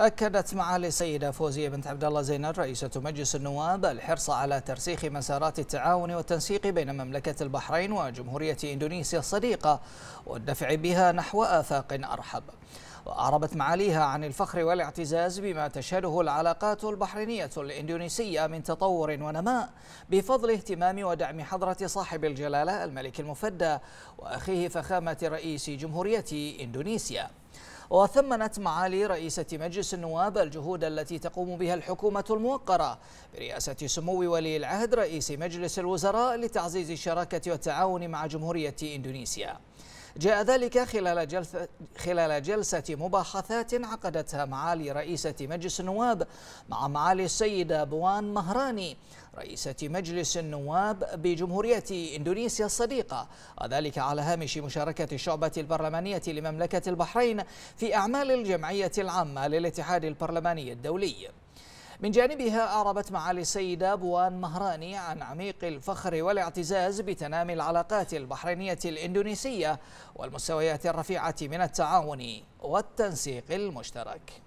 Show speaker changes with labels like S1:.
S1: أكدت معالي السيدة فوزية بنت عبد الله زينب رئيسة مجلس النواب الحرص على ترسيخ مسارات التعاون والتنسيق بين مملكة البحرين وجمهورية إندونيسيا الصديقة والدفع بها نحو آفاق أرحب وأعربت معاليها عن الفخر والاعتزاز بما تشهده العلاقات البحرينية الإندونيسية من تطور ونماء بفضل اهتمام ودعم حضرة صاحب الجلالة الملك المفدى وأخيه فخامة رئيس جمهورية إندونيسيا وثمنت معالي رئيسة مجلس النواب الجهود التي تقوم بها الحكومة الموقرة برئاسة سمو ولي العهد رئيس مجلس الوزراء لتعزيز الشراكة والتعاون مع جمهورية إندونيسيا جاء ذلك خلال جلسة, خلال جلسة مباحثات عقدتها معالي رئيسة مجلس النواب مع معالي السيدة بوان مهراني رئيسة مجلس النواب بجمهورية إندونيسيا الصديقة وذلك على هامش مشاركة الشعبة البرلمانية لمملكة البحرين في أعمال الجمعية العامة للاتحاد البرلماني الدولي من جانبها أعربت معالي السيدة بوان مهراني عن عميق الفخر والاعتزاز بتنامي العلاقات البحرينية الإندونيسية والمستويات الرفيعة من التعاون والتنسيق المشترك